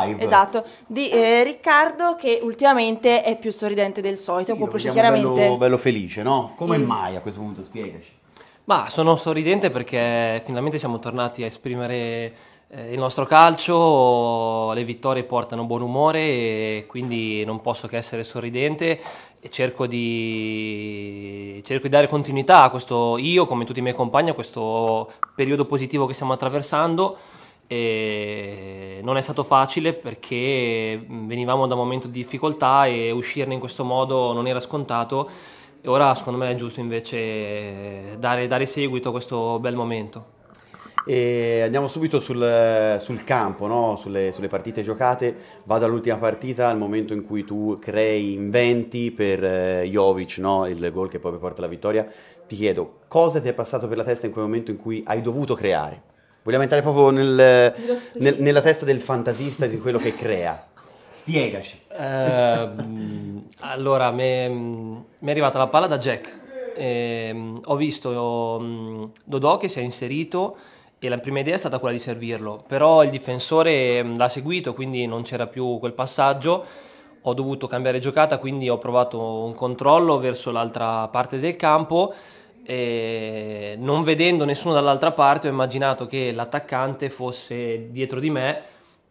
live. Esatto, di eh, Riccardo che ultimamente è più sorridente del solito, sì, può chiaramente... Bello, bello felice, no? Come mm. mai a questo punto? Spiegaci. Ma sono sorridente perché finalmente siamo tornati a esprimere eh, il nostro calcio, le vittorie portano buon umore e quindi non posso che essere sorridente e cerco di, cerco di dare continuità a questo io, come tutti i miei compagni, a questo periodo positivo che stiamo attraversando e non è stato facile perché venivamo da un momento di difficoltà e uscirne in questo modo non era scontato. E ora secondo me è giusto invece eh, dare, dare seguito a questo bel momento. E andiamo subito sul, eh, sul campo, no? sulle, sulle, partite giocate. Vado all'ultima partita, al momento in cui tu crei inventi per eh, Jovic, no? il gol che poi porta la vittoria. Ti chiedo cosa ti è passato per la testa in quel momento in cui hai dovuto creare? Vogliamo entrare proprio nel, nel, nella testa del fantasista di quello che crea. Spiegaci. Uh, allora, mi è arrivata la palla da Jack. Eh, ho visto um, Dodò che si è inserito e la prima idea è stata quella di servirlo, però il difensore mm, l'ha seguito, quindi non c'era più quel passaggio. Ho dovuto cambiare giocata, quindi ho provato un controllo verso l'altra parte del campo e non vedendo nessuno dall'altra parte ho immaginato che l'attaccante fosse dietro di me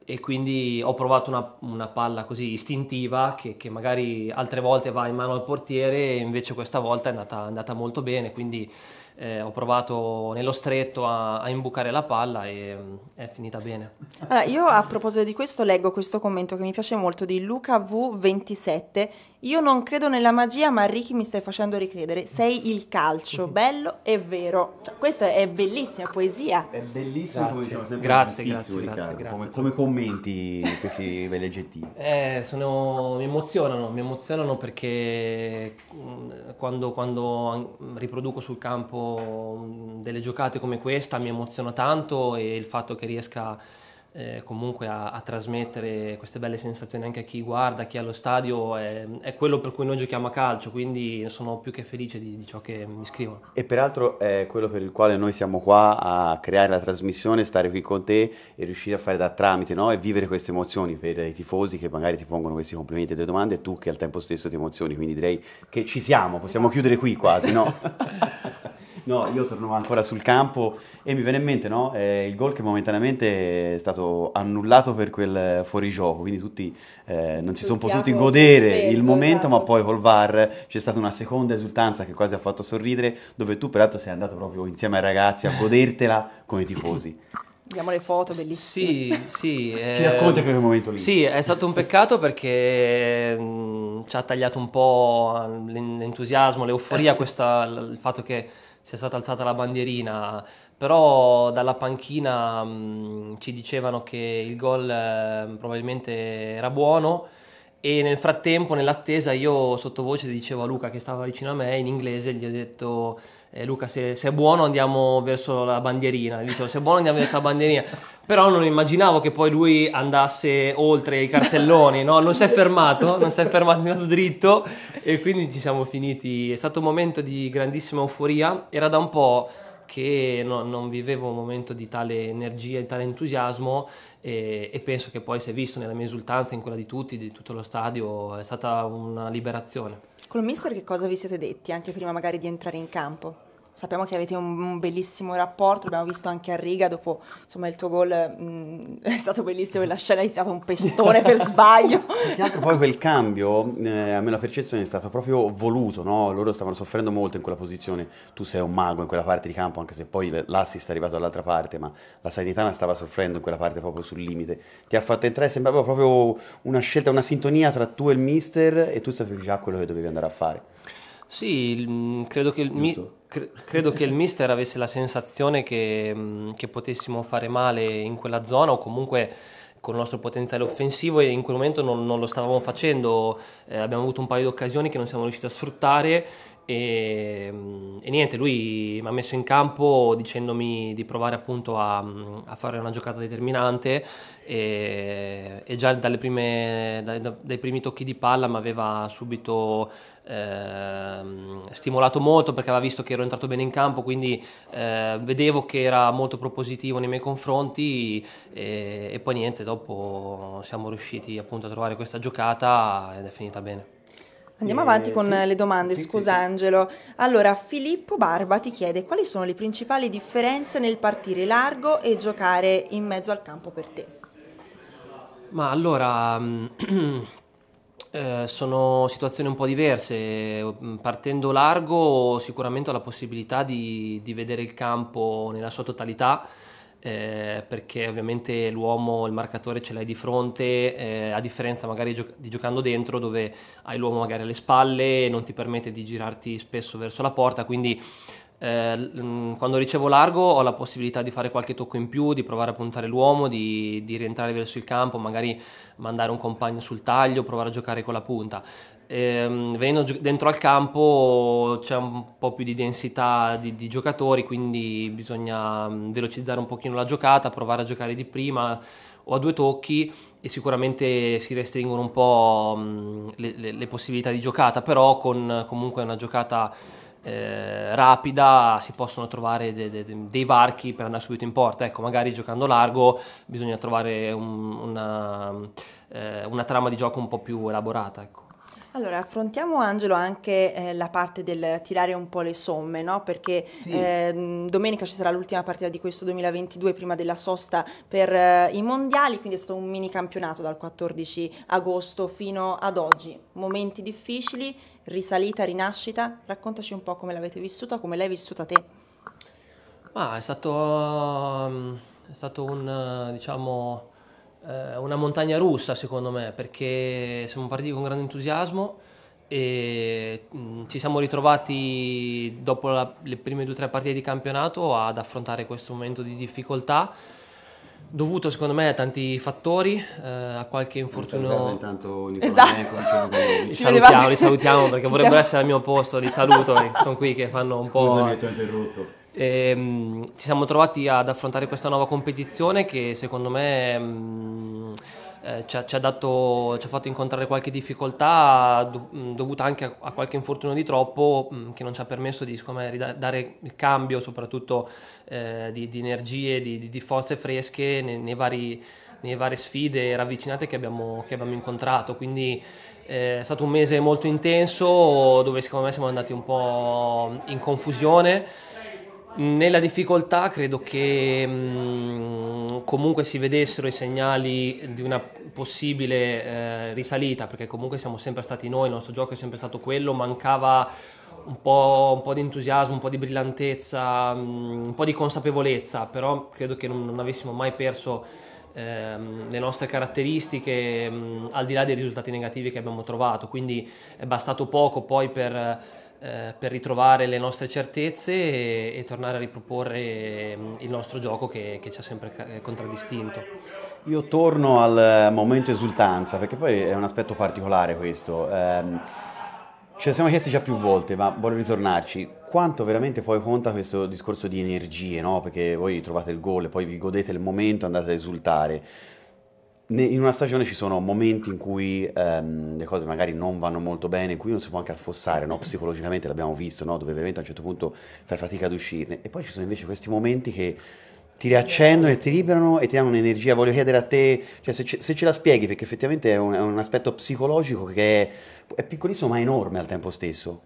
e quindi ho provato una, una palla così istintiva che, che, magari altre volte va in mano al portiere e invece questa volta è andata, andata molto bene quindi eh, ho provato nello stretto a, a imbucare la palla e è finita bene. Allora, io a proposito di questo leggo questo commento che mi piace molto di Luca V27 io non credo nella magia, ma Ricky mi stai facendo ricredere. Sei il calcio, bello e vero. Cioè, questa è bellissima poesia. È bellissimo grazie. come grazie, grazie, Riccardo. grazie, come, come, commenti questi belli aggettivi? Eh, sono, mi emozionano, mi emozionano perché mm, quando, quando riproduco sul campo mm, delle giocate come questa mi emoziona tanto e il fatto che riesca eh, comunque a, a, trasmettere queste belle sensazioni anche a chi guarda, a chi è allo stadio, è, è, quello per cui noi giochiamo a calcio, quindi sono più che felice di, di ciò che mi scrivono. E peraltro è quello per il quale noi siamo qua a creare la trasmissione, stare qui con te e riuscire a fare da tramite no? e vivere queste emozioni per i tifosi che magari ti pongono questi complimenti e le domande e tu che al tempo stesso ti emozioni, quindi direi che ci siamo, possiamo chiudere qui quasi, no? No, io torno ancora sul campo e mi viene in mente no? eh, il gol che momentaneamente è stato annullato per quel fuorigioco, quindi tutti eh, non si sono potuti godere spesso, il momento, esatto. ma poi col VAR c'è stata una seconda esultanza che quasi ha fatto sorridere, dove tu peraltro sei andato proprio insieme ai ragazzi a godertela come tifosi. Vediamo le foto bellissime. Sì, sì. Eh, Ci racconta quel momento lì. Sì, è stato un peccato perché mh, mm, ci ha tagliato un po' l'entusiasmo, l'euforia, eh. questa, il fatto che sia stata alzata la bandierina, però dalla panchina mh, mm, ci dicevano che il gol eh, probabilmente era buono e nel frattempo, nell'attesa, io sottovoce dicevo a Luca che stava vicino a me in inglese, gli ho detto eh, Luca se, se, è buono andiamo verso la bandierina, dicevo se è buono andiamo verso la bandierina, però non immaginavo che poi lui andasse oltre i cartelloni, no? non si è fermato, non si è fermato, è andato dritto e quindi ci siamo finiti, è stato un momento di grandissima euforia, era da un po' che no, non vivevo un momento di tale energia, di tale entusiasmo e, e, penso che poi si è visto nella mia esultanza, in quella di tutti, di tutto lo stadio, è stata una liberazione. Con il mister che cosa vi siete detti anche prima magari di entrare in campo? sappiamo che avete un, un bellissimo rapporto, l'abbiamo visto anche a riga dopo insomma, il tuo gol, mh, mm, è stato bellissimo, la scena hai tirato un pestone per sbaglio. Più altro poi quel cambio, eh, a me la percezione è stata proprio voluto, no? loro stavano soffrendo molto in quella posizione, tu sei un mago in quella parte di campo, anche se poi l'assist è arrivato dall'altra parte, ma la Sanitana stava soffrendo in quella parte proprio sul limite, ti ha fatto entrare, sembrava proprio una scelta, una sintonia tra tu e il mister e tu sapevi già quello che dovevi andare a fare. Sì, credo che il, mister cre- credo che il mister avesse la sensazione che, mm, che potessimo fare male in quella zona o comunque con il nostro potenziale offensivo e in quel momento non, non lo stavamo facendo, eh, abbiamo avuto un paio di occasioni che non siamo riusciti a sfruttare e, mm, e, niente, lui mi ha messo in campo dicendomi di provare appunto a, a fare una giocata determinante e, e già prime, dai, dai primi tocchi di palla mi aveva subito eh, stimolato molto perché aveva visto che ero entrato bene in campo, quindi eh, vedevo che era molto propositivo nei miei confronti e, e poi niente, dopo siamo riusciti appunto a trovare questa giocata ed è finita bene. Andiamo avanti eh, con sì, le domande, sì, scusa sì, Angelo. Allora, Filippo Barba ti chiede quali sono le principali differenze nel partire largo e giocare in mezzo al campo per te? Ma allora, ehm, eh, sono situazioni un po' diverse. Mm, partendo largo, sicuramente ho la possibilità di, di vedere il campo nella sua totalità. Eh, perché ovviamente l'uomo, il marcatore ce l'hai di fronte, eh, a differenza magari gio- di giocando dentro dove hai l'uomo magari alle spalle, e non ti permette di girarti spesso verso la porta, quindi eh, mm, quando ricevo largo ho la possibilità di fare qualche tocco in più, di provare a puntare l'uomo, di, di rientrare verso il campo, magari mandare un compagno sul taglio, provare a giocare con la punta. Eh, venendo dentro al campo c'è un po' più di densità di, di, giocatori, quindi bisogna mm, velocizzare un pochino la giocata, provare a giocare di prima o a due tocchi e sicuramente si restringono un po' mm, le, le, le possibilità di giocata, però con comunque una giocata eh, rapida si possono trovare de, de, dei varchi per andare subito in porta. Ecco, magari giocando largo bisogna trovare un, una, eh, una, trama di gioco un po' più elaborata. Ecco. Allora, affrontiamo Angelo anche eh, la parte del tirare un po' le somme, no? perché sì. eh, domenica ci sarà l'ultima partita di questo 2022 prima della sosta per eh, i mondiali, quindi è stato un mini campionato dal 14 agosto fino ad oggi. Momenti difficili, risalita, rinascita, raccontaci un po' come l'avete vissuta, come l'hai vissuta te. Ah, è stato, ehm, è stato un, diciamo, eh, una montagna russa secondo me, perché siamo partiti con grande entusiasmo e mh, mm, ci siamo ritrovati dopo la, le prime due o tre partite di campionato ad affrontare questo momento di difficoltà dovuto secondo me a tanti fattori, eh, a qualche infortunio. Intanto Nicola esatto. Neco, certo li, salutiamo, li salutiamo perché vorrebbero essere al mio posto, li saluto, sono qui che fanno un po'... ti ho interrotto. E, ehm, ci siamo trovati ad affrontare questa nuova competizione che secondo me mh, ehm, eh, ci, ha, ci, ha dato, ci, ha, fatto incontrare qualche difficoltà do, mm, dovuta anche a, a, qualche infortunio di troppo mh, mm, che non ci ha permesso di me, dare il cambio soprattutto eh, di, di, energie, di, di forze fresche nei, nei vari, nelle varie sfide ravvicinate che abbiamo, che abbiamo incontrato. Quindi eh, è stato un mese molto intenso dove secondo me siamo andati un po' in confusione. Nella difficoltà credo che mh, mm, comunque si vedessero i segnali di una possibile eh, risalita, perché comunque siamo sempre stati noi, il nostro gioco è sempre stato quello, mancava un po', un po di entusiasmo, un po' di brillantezza, mh, mm, un po' di consapevolezza, però credo che non, non avessimo mai perso Ehm, le nostre caratteristiche mh, mm, al di là dei risultati negativi che abbiamo trovato quindi è bastato poco poi per eh, per ritrovare le nostre certezze e, e tornare a riproporre mm, il nostro gioco che, che ci ha sempre eh, contraddistinto. Io torno al eh, momento esultanza, perché poi è un aspetto particolare questo. Eh, ce lo siamo chiesti già più volte, ma voglio ritornarci. Quanto veramente poi conta questo discorso di energie, no? Perché voi trovate il gol e poi vi godete il momento, e andate ad esultare in una stagione ci sono momenti in cui ehm, le cose magari non vanno molto bene, in cui uno si può anche affossare, no? psicologicamente l'abbiamo visto, no? dove veramente a un certo punto fai fatica ad uscirne. E poi ci sono invece questi momenti che ti riaccendono e ti liberano e ti danno un'energia. Voglio chiedere a te, cioè, se, ce, se, ce la spieghi, perché effettivamente è un, è un aspetto psicologico che è, è, piccolissimo ma enorme al tempo stesso.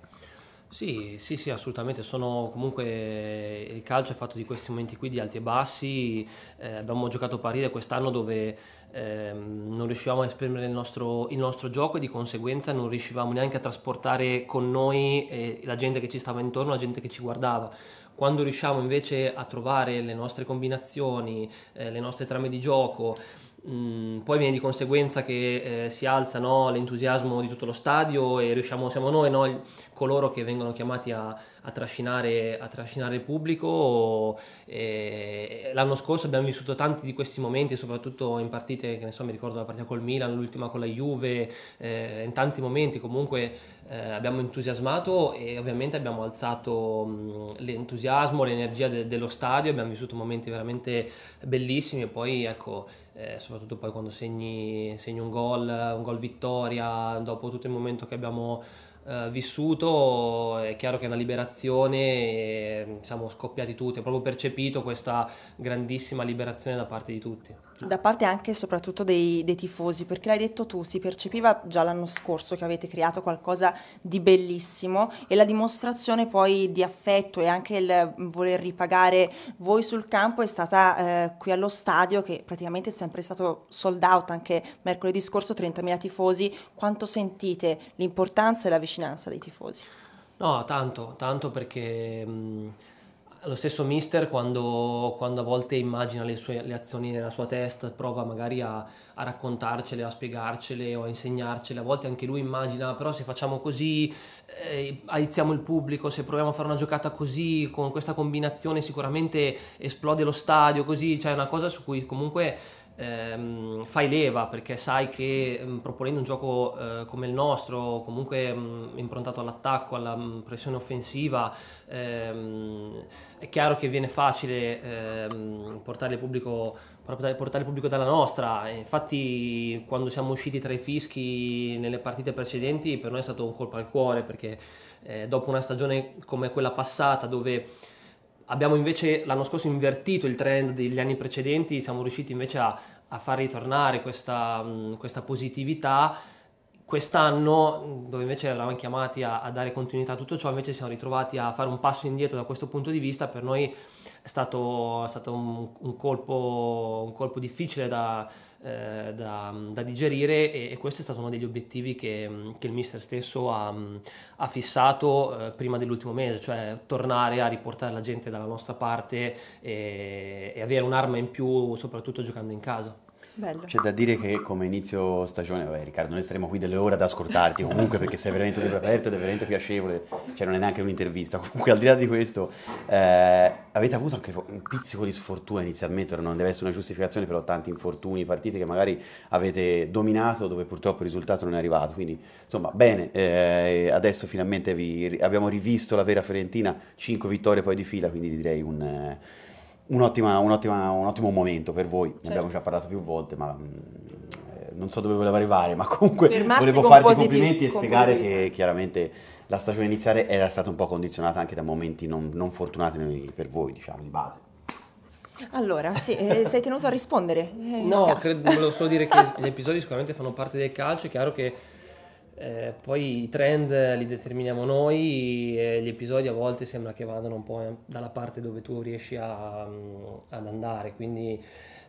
Sì, sì, sì, assolutamente. Sono comunque il calcio è fatto di questi momenti qui di alti e bassi. Eh, abbiamo giocato Paride quest'anno dove ehm, non riuscivamo a esprimere il nostro, il nostro, gioco e di conseguenza non riuscivamo neanche a trasportare con noi eh, la gente che ci stava intorno, la gente che ci guardava. Quando riusciamo invece a trovare le nostre combinazioni, eh, le nostre trame di gioco, Mm, poi viene di conseguenza che eh, si alza no, l'entusiasmo di tutto lo stadio e riusciamo, siamo noi no, coloro che vengono chiamati a, a, trascinare, a trascinare, il pubblico. O, eh, l'anno scorso abbiamo vissuto tanti di questi momenti, soprattutto in partite, che ne so, mi ricordo la partita col Milan, l'ultima con la Juve, eh, in tanti momenti comunque eh, abbiamo entusiasmato e ovviamente abbiamo alzato mh, mm, l'entusiasmo, l'energia de- dello stadio, abbiamo vissuto momenti veramente bellissimi e poi ecco eh, soprattutto poi quando segni, segni un gol, un gol vittoria, dopo tutto il momento che abbiamo eh, vissuto, è chiaro che la liberazione, è, eh, siamo scoppiati tutti, ho proprio percepito questa grandissima liberazione da parte di tutti. Da parte anche e soprattutto dei, dei tifosi, perché l'hai detto tu, si percepiva già l'anno scorso che avete creato qualcosa di bellissimo e la dimostrazione poi di affetto e anche il voler ripagare voi sul campo è stata eh, qui allo stadio che praticamente è sempre stato sold out anche mercoledì scorso 30.000 tifosi, quanto sentite l'importanza e la vicinanza vicinanza dei tifosi? No, tanto, tanto perché mh, lo stesso mister quando, quando, a volte immagina le sue le azioni nella sua testa, prova magari a, a, raccontarcele, a spiegarcele o a insegnarcele, a volte anche lui immagina però se facciamo così eh, aizziamo il pubblico, se proviamo a fare una giocata così, con questa combinazione sicuramente esplode lo stadio, così, cioè è una cosa su cui comunque ehm, fai leva perché sai che mh, mm, proponendo un gioco eh, come il nostro, comunque mh, mm, improntato all'attacco, alla mh, mm, pressione offensiva, ehm, è chiaro che viene facile ehm, portare, il pubblico, portare il pubblico dalla nostra. Infatti quando siamo usciti tra i fischi nelle partite precedenti per noi è stato un colpo al cuore perché eh, dopo una stagione come quella passata dove Abbiamo invece l'anno scorso invertito il trend degli anni precedenti, siamo riusciti invece a, a far ritornare questa, questa, positività. Quest'anno, dove invece eravamo chiamati a, a, dare continuità a tutto ciò, invece siamo ritrovati a fare un passo indietro da questo punto di vista. Per noi è stato, è stato un, un, colpo, un colpo difficile da, eh, da, da, digerire e, e, questo è stato uno degli obiettivi che, mm, che il mister stesso ha, mm, ha fissato eh, prima dell'ultimo mese, cioè tornare a riportare la gente dalla nostra parte e, e avere un'arma in più soprattutto giocando in casa. Bello. C'è da dire che come inizio stagione, vabbè Riccardo, noi staremo qui delle ore ad ascoltarti comunque perché sei veramente un libro aperto ed è veramente piacevole, cioè non è neanche un'intervista, comunque al di là di questo eh, avete avuto anche un pizzico di sfortuna inizialmente, ora non deve essere una giustificazione però tanti infortuni, partite che magari avete dominato dove purtroppo il risultato non è arrivato, quindi insomma bene, eh, adesso finalmente vi, abbiamo rivisto la vera Fiorentina, 5 vittorie poi di fila, quindi direi un... Eh, un'ottima, un'ottima, un ottimo momento per voi, certo. ne abbiamo già parlato più volte, ma mm, eh, non so dove volevo arrivare, ma comunque Fermarsi volevo farti i complimenti e spiegare che chiaramente la stagione iniziale era stata un po' condizionata anche da momenti non, non fortunati per voi, diciamo, di base. Allora, sì, eh, sei tenuto a rispondere. Eh, no, credo, volevo solo dire che gli episodi sicuramente fanno parte del calcio, è chiaro che eh, poi i trend li determiniamo noi e gli episodi a volte sembra che vadano un po' dalla parte dove tu riesci a, mm, ad andare, quindi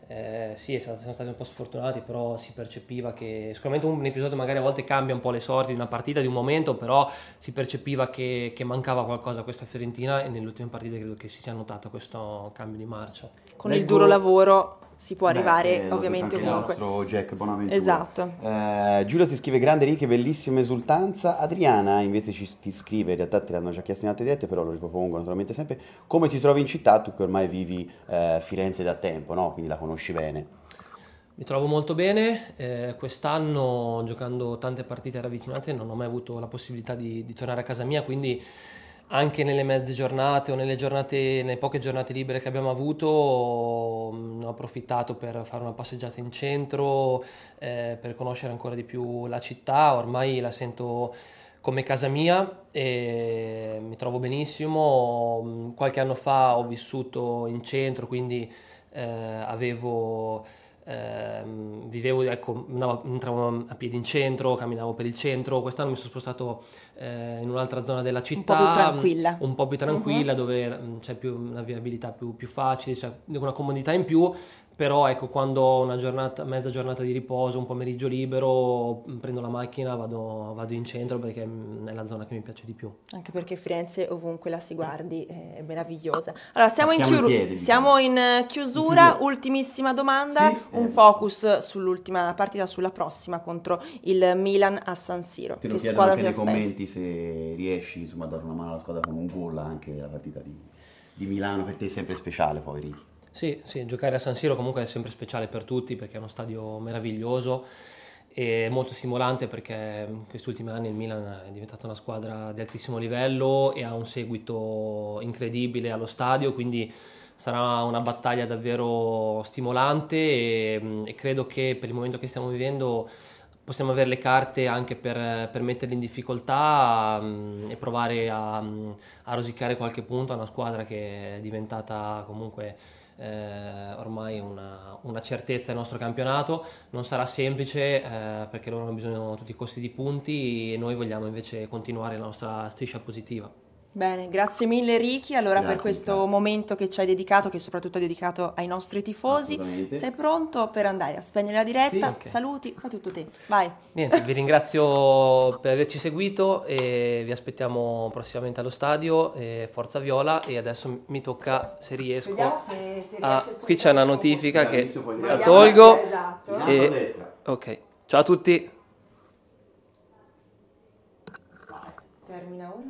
eh, sì, siamo stati un po' sfortunati, però si percepiva che sicuramente un episodio magari a volte cambia un po' le sorti di una partita, di un momento, però si percepiva che, che mancava qualcosa a questa Fiorentina e nell'ultima partita credo che si sia notato questo cambio di marcia. Con Nel il duro lavoro si può Beh, arrivare ovviamente comunque. Il nostro Jack Bonaventura. Esatto. Eh, Giulia si scrive grande ricche, bellissima esultanza. Adriana invece ci, ti scrive, in realtà te l'hanno già chiesto in altre dirette, però lo ripropongo naturalmente sempre, come ti trovi in città tu che ormai vivi eh, Firenze da tempo, no? quindi la conosci bene. Mi trovo molto bene, eh, quest'anno giocando tante partite ravvicinate non ho mai avuto la possibilità di, di tornare a casa mia, quindi anche nelle mezze giornate o nelle, giornate, nelle poche giornate libere che abbiamo avuto, ho approfittato per fare una passeggiata in centro, eh, per conoscere ancora di più la città, ormai la sento come casa mia e mi trovo benissimo. Qualche anno fa ho vissuto in centro, quindi eh, avevo eh, vivevo, ecco, andavo, entravo a piedi in centro, camminavo per il centro, quest'anno mi sono spostato eh, in un'altra zona della città, un po' più tranquilla, un po più tranquilla uh-huh. dove mm, c'è più una viabilità più, più facile, cioè una comodità in più, però ecco, quando ho una giornata, mezza giornata di riposo, un pomeriggio libero, prendo la macchina, vado, vado in centro perché è la zona che mi piace di più. Anche perché Firenze, ovunque la si guardi, è meravigliosa. Allora, siamo, in, chiur- piedi, diciamo. siamo eh, in, chiusura, ultimissima domanda, sì, un eh, focus sull'ultima partita, sulla prossima contro il Milan a San Siro. Ti lo che anche nei commenti se riesci insomma, a dare una mano alla squadra con un gol anche la partita di, di Milano, per te è sempre speciale poi Ricky. Sì, sì, giocare a San Siro comunque è sempre speciale per tutti perché è uno stadio meraviglioso e molto stimolante perché in mm, questi ultimi anni il Milan è diventato una squadra di altissimo livello e ha un seguito incredibile allo stadio, quindi sarà una battaglia davvero stimolante e, mm, e credo che per il momento che stiamo vivendo possiamo avere le carte anche per, per metterli in difficoltà um, e provare a, a rosicare qualche punto a una squadra che è diventata comunque eh, ormai una, una, certezza del nostro campionato, non sarà semplice eh, perché loro hanno bisogno di tutti i costi di punti e noi vogliamo invece continuare la nostra striscia positiva. Bene, grazie mille Ricky, allora grazie, per questo te. momento che ci hai dedicato, che soprattutto hai dedicato ai nostri tifosi. Sei pronto per andare a spegnere la diretta? Sì, okay. Saluti, fa tutto te. Vai. Niente, vi ringrazio per averci seguito e vi aspettiamo prossimamente allo stadio. forza Viola e adesso mi tocca se riesco. Vediamo se, se ah, a... Qui c'è una notifica che la tolgo. Esatto. E... Ok, ciao a tutti. Termina ora.